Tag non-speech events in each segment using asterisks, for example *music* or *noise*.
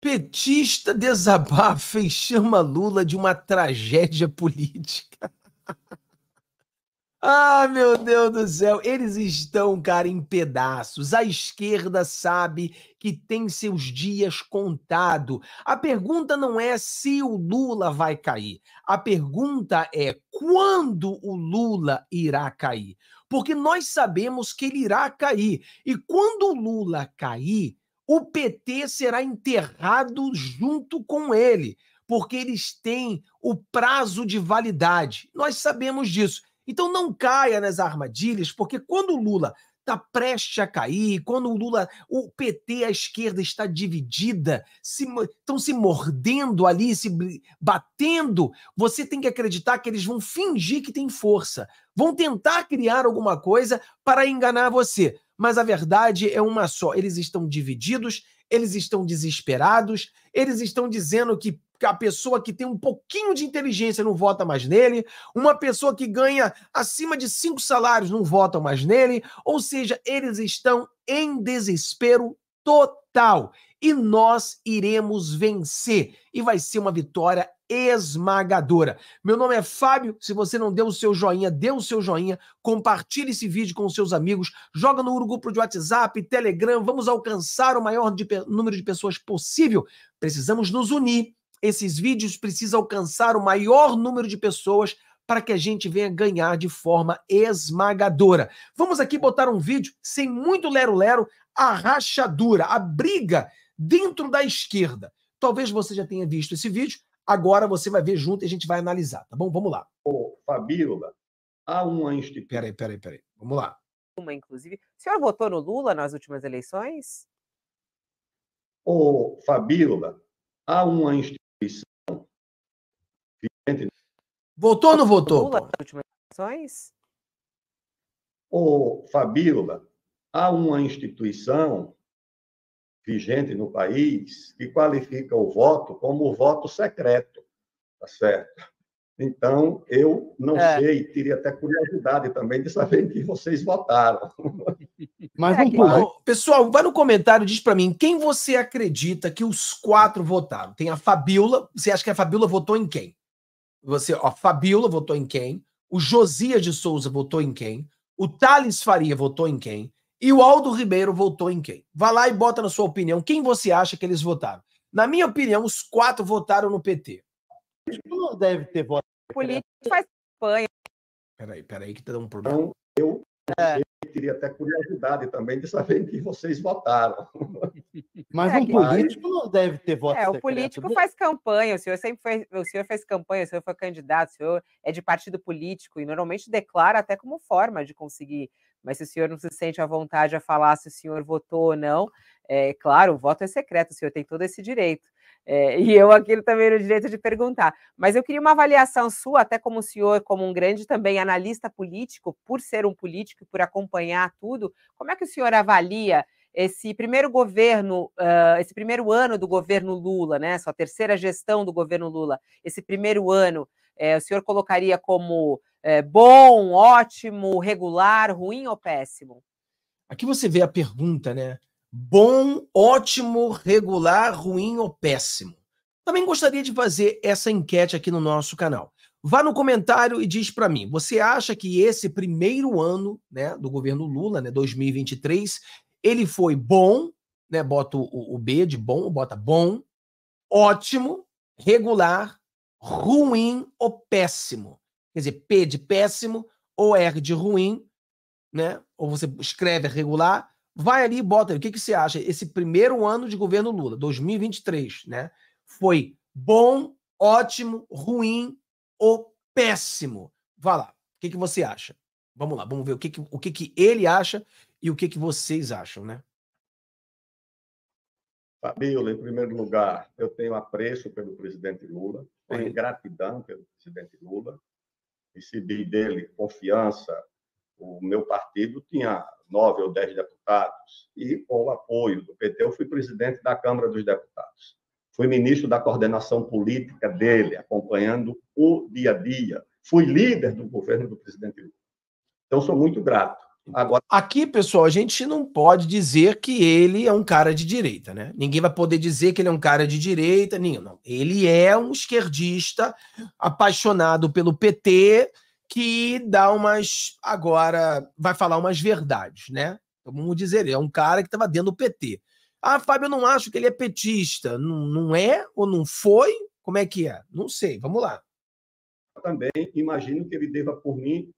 Petista desabafa e chama Lula de uma tragédia política. *laughs* ah, meu Deus do céu. Eles estão, cara, em pedaços. A esquerda sabe que tem seus dias contado. A pergunta não é se o Lula vai cair. A pergunta é quando o Lula irá cair. Porque nós sabemos que ele irá cair. E quando o Lula cair o PT será enterrado junto com ele, porque eles têm o prazo de validade. Nós sabemos disso. Então não caia nas armadilhas, porque quando o Lula está prestes a cair, quando o Lula, o PT, a esquerda está dividida, estão se, se mordendo ali, se batendo, você tem que acreditar que eles vão fingir que tem força, vão tentar criar alguma coisa para enganar você mas a verdade é uma só. Eles estão divididos, eles estão desesperados, eles estão dizendo que a pessoa que tem um pouquinho de inteligência não vota mais nele, uma pessoa que ganha acima de cinco salários não vota mais nele, ou seja, eles estão em desespero total e nós iremos vencer. E vai ser uma vitória esmagadora. Meu nome é Fábio. Se você não deu o seu joinha, dê o seu joinha, compartilhe esse vídeo com seus amigos, joga no grupo de WhatsApp, Telegram. Vamos alcançar o maior de, número de pessoas possível. Precisamos nos unir. Esses vídeos precisam alcançar o maior número de pessoas para que a gente venha ganhar de forma esmagadora. Vamos aqui botar um vídeo sem muito lero-lero, a rachadura, a briga dentro da esquerda. Talvez você já tenha visto esse vídeo, agora você vai ver junto e a gente vai analisar, tá bom? Vamos lá. Ô, Fabíola, há uma instituição. Peraí, peraí, peraí. Vamos lá. Uma, inclusive. O senhor votou no Lula nas últimas eleições? Ô, Fabíola, há uma instituição. Votou ou não votou? Lula nas últimas eleições? Ô, Fabíola, há uma instituição vigente no país que qualifica o voto como voto secreto, tá certo? Então, eu não é. sei, teria até curiosidade também de saber que vocês votaram. *laughs* Mas não é Pessoal, vai no comentário diz para mim quem você acredita que os quatro votaram. Tem a Fabiola, você acha que a Fabiola votou em quem? Você, ó, Fabiola votou em quem? O Josias de Souza votou em quem? O Thales Faria votou em quem? E o Aldo Ribeiro votou em quem? Vá lá e bota na sua opinião quem você acha que eles votaram. Na minha opinião, os quatro votaram no PT. Não deve ter votado. Político faz campanha. Peraí, peraí, que tá dando um problema. Então, eu, é. eu teria até curiosidade também de saber em que vocês votaram. Mas é, um político deve ter voto é, secreto. É, o político né? faz campanha, o senhor sempre foi, o senhor fez campanha, o senhor foi candidato, o senhor é de partido político e normalmente declara até como forma de conseguir. Mas se o senhor não se sente à vontade a falar se o senhor votou ou não, é claro, o voto é secreto, o senhor tem todo esse direito. É, *laughs* e eu aqui também no direito de perguntar. Mas eu queria uma avaliação sua, até como o senhor, como um grande também analista político, por ser um político por acompanhar tudo, como é que o senhor avalia esse primeiro governo, uh, esse primeiro ano do governo Lula, né, sua terceira gestão do governo Lula, esse primeiro ano, é, o senhor colocaria como é, bom, ótimo, regular, ruim ou péssimo? Aqui você vê a pergunta, né? Bom, ótimo, regular, ruim ou péssimo? Também gostaria de fazer essa enquete aqui no nosso canal. Vá no comentário e diz para mim, você acha que esse primeiro ano né, do governo Lula, né, 2023, ele foi bom, né? Bota o, o B de bom, bota bom, ótimo, regular, ruim ou péssimo. Quer dizer, P de péssimo ou R de ruim, né? Ou você escreve regular, vai ali e bota aí. O que, que você acha? Esse primeiro ano de governo Lula, 2023, né? Foi bom, ótimo, ruim ou péssimo. Vá lá. O que, que você acha? Vamos lá, vamos ver o que, que, o que, que ele acha e o que, que vocês acham, né? Fabíola, em primeiro lugar, eu tenho apreço pelo presidente Lula, tenho gratidão pelo presidente Lula, recebi dele confiança. O meu partido tinha nove ou dez deputados e, com o apoio do PT, eu fui presidente da Câmara dos Deputados. Fui ministro da coordenação política dele, acompanhando o dia a dia. Fui líder do governo do presidente Lula. Então, sou muito grato. Agora... Aqui, pessoal, a gente não pode dizer que ele é um cara de direita, né? Ninguém vai poder dizer que ele é um cara de direita, nem, não. Ele é um esquerdista apaixonado pelo PT que dá umas agora vai falar umas verdades, né? Então, vamos dizer, ele é um cara que estava dentro do PT. Ah, Fábio, eu não acho que ele é petista. Não, não é ou não foi? Como é que é? Não sei. Vamos lá. também imagino que ele deva por mim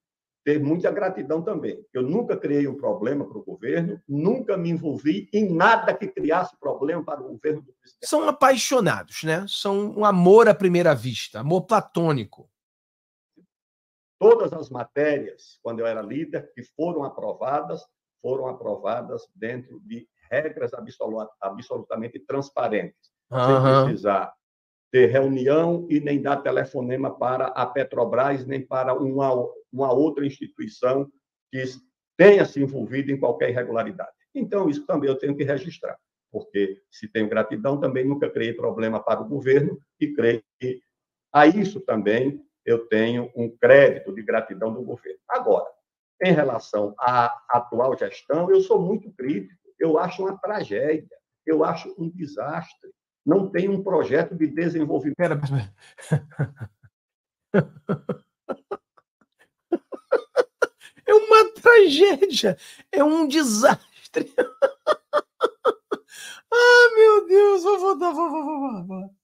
ter muita gratidão também. Eu nunca criei um problema para o governo, nunca me envolvi em nada que criasse problema para o governo do presidente. São apaixonados, né? São um amor à primeira vista, amor platônico. Todas as matérias, quando eu era líder, que foram aprovadas, foram aprovadas dentro de regras absolutamente transparentes. Uhum. Sem precisar ter reunião e nem dar telefonema para a Petrobras, nem para uma, uma outra instituição que tenha se envolvido em qualquer irregularidade. Então, isso também eu tenho que registrar, porque se tenho gratidão, também nunca criei problema para o governo e creio que a isso também eu tenho um crédito de gratidão do governo. Agora, em relação à atual gestão, eu sou muito crítico, eu acho uma tragédia, eu acho um desastre não tem um projeto de desenvolvimento. Pera, pera. *laughs* É uma tragédia, é um desastre. *laughs* ah, meu Deus, vou voltar, vou, vou, vou, vou.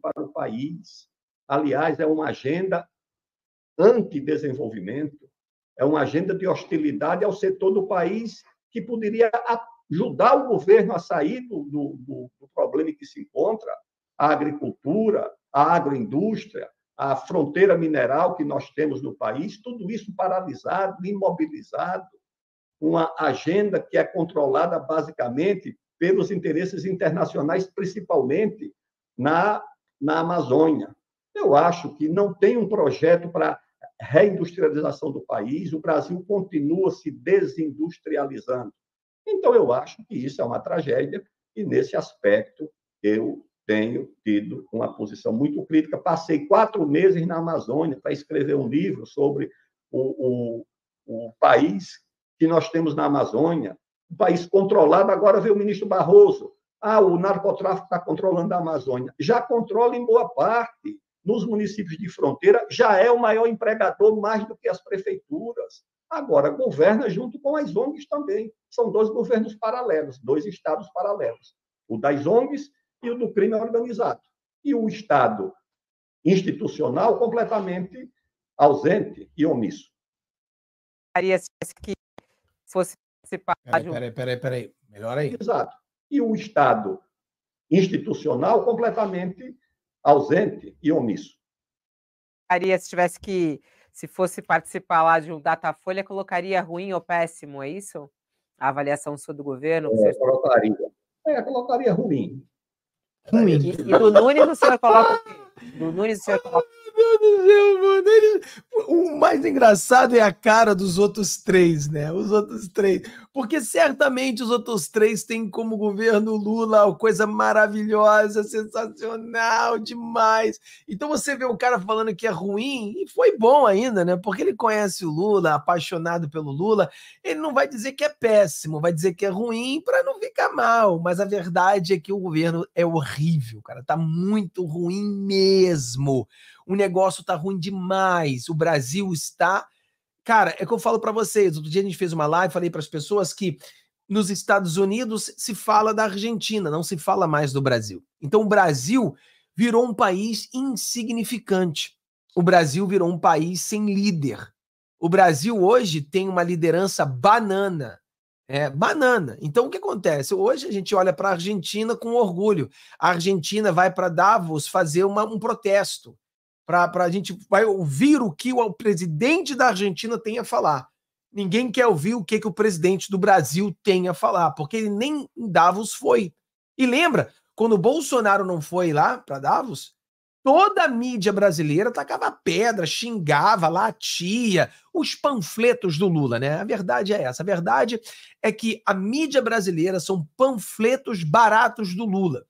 Para o país. Aliás, é uma agenda anti-desenvolvimento, é uma agenda de hostilidade ao setor do país que poderia ajudar o governo a sair do, do, do, problema em que se encontra a agricultura, a agroindústria, a fronteira mineral que nós temos no país, tudo isso paralisado, imobilizado, uma agenda que é controlada basicamente pelos interesses internacionais, principalmente na, na Amazônia. Eu acho que não tem um projeto para reindustrialização do país, o Brasil continua se desindustrializando. Então, eu acho que isso é uma tragédia e, nesse aspecto, eu tenho tido uma posição muito crítica. Passei quatro meses na Amazônia para escrever um livro sobre o, o, o país que nós temos na Amazônia, um país controlado. Agora vê o ministro Barroso. Ah, o narcotráfico está controlando a Amazônia. Já controla em boa parte. Nos municípios de fronteira, já é o maior empregador, mais do que as prefeituras. Agora, governa junto com as ONGs também. São dois governos paralelos, dois estados paralelos. O das ONGs e o do crime organizado. E o Estado institucional completamente ausente e omisso. Arias que fosse participar. Peraí, peraí, peraí, Melhor aí. Exato. E o Estado institucional completamente ausente e omisso. Arias tivesse que se fosse participar lá de um Datafolha, colocaria ruim ou péssimo, é isso? A avaliação sua do governo? É, colocaria. É, colocaria ruim. Ruim. E, e do Nunes o senhor coloca *laughs* Do Nunes o senhor coloca. Meu Deus do céu, mano. Ele o mais engraçado é a cara dos outros três, né? Os outros três. Porque certamente os outros três têm como governo Lula uma coisa maravilhosa, sensacional demais. Então você vê o cara falando que é ruim, e foi bom ainda, né? Porque ele conhece o Lula, apaixonado pelo Lula, ele não vai dizer que é péssimo, vai dizer que é ruim para não ficar mal. Mas a verdade é que o governo é horrível, cara. Tá muito ruim mesmo. O negócio tá ruim demais. O Brasil está. Cara, é que eu falo para vocês. Outro dia a gente fez uma live, falei para as pessoas que nos Estados Unidos se fala da Argentina, não se fala mais do Brasil. Então o Brasil virou um país insignificante. O Brasil virou um país sem líder. O Brasil hoje tem uma liderança banana. É, banana. Então, o que acontece? Hoje a gente olha para a Argentina com orgulho. A Argentina vai para Davos fazer uma, um protesto para a gente vai ouvir o que o presidente da Argentina tem a falar. Ninguém quer ouvir o que, que o presidente do Brasil tem a falar, porque ele nem em Davos foi. E lembra, quando o Bolsonaro não foi lá para Davos, toda a mídia brasileira tacava pedra, xingava, latia, os panfletos do Lula, né? A verdade é essa. A verdade é que a mídia brasileira são panfletos baratos do Lula.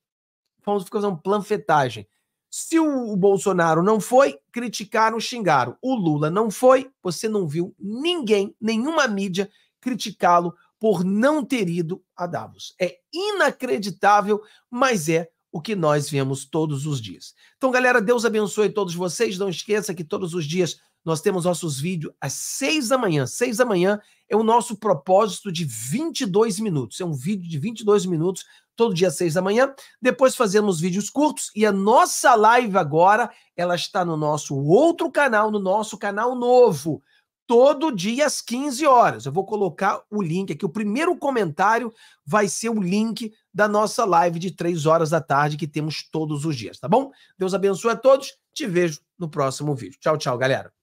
Vamos fazer uma planfetagem. Se o Bolsonaro não foi, criticaram, xingaram. O Lula não foi, você não viu ninguém, nenhuma mídia criticá-lo por não ter ido a Davos. É inacreditável, mas é o que nós vemos todos os dias. Então, galera, Deus abençoe todos vocês. Não esqueça que todos os dias nós temos nossos vídeos às seis da manhã. Seis da manhã é o nosso propósito de 22 minutos. É um vídeo de 22 minutos, todo dia às seis da manhã. Depois fazemos vídeos curtos e a nossa live agora, ela está no nosso outro canal, no nosso canal novo. Todo dia às 15 horas. Eu vou colocar o link aqui. O primeiro comentário vai ser o link da nossa live de três horas da tarde que temos todos os dias, tá bom? Deus abençoe a todos. Te vejo no próximo vídeo. Tchau, tchau, galera.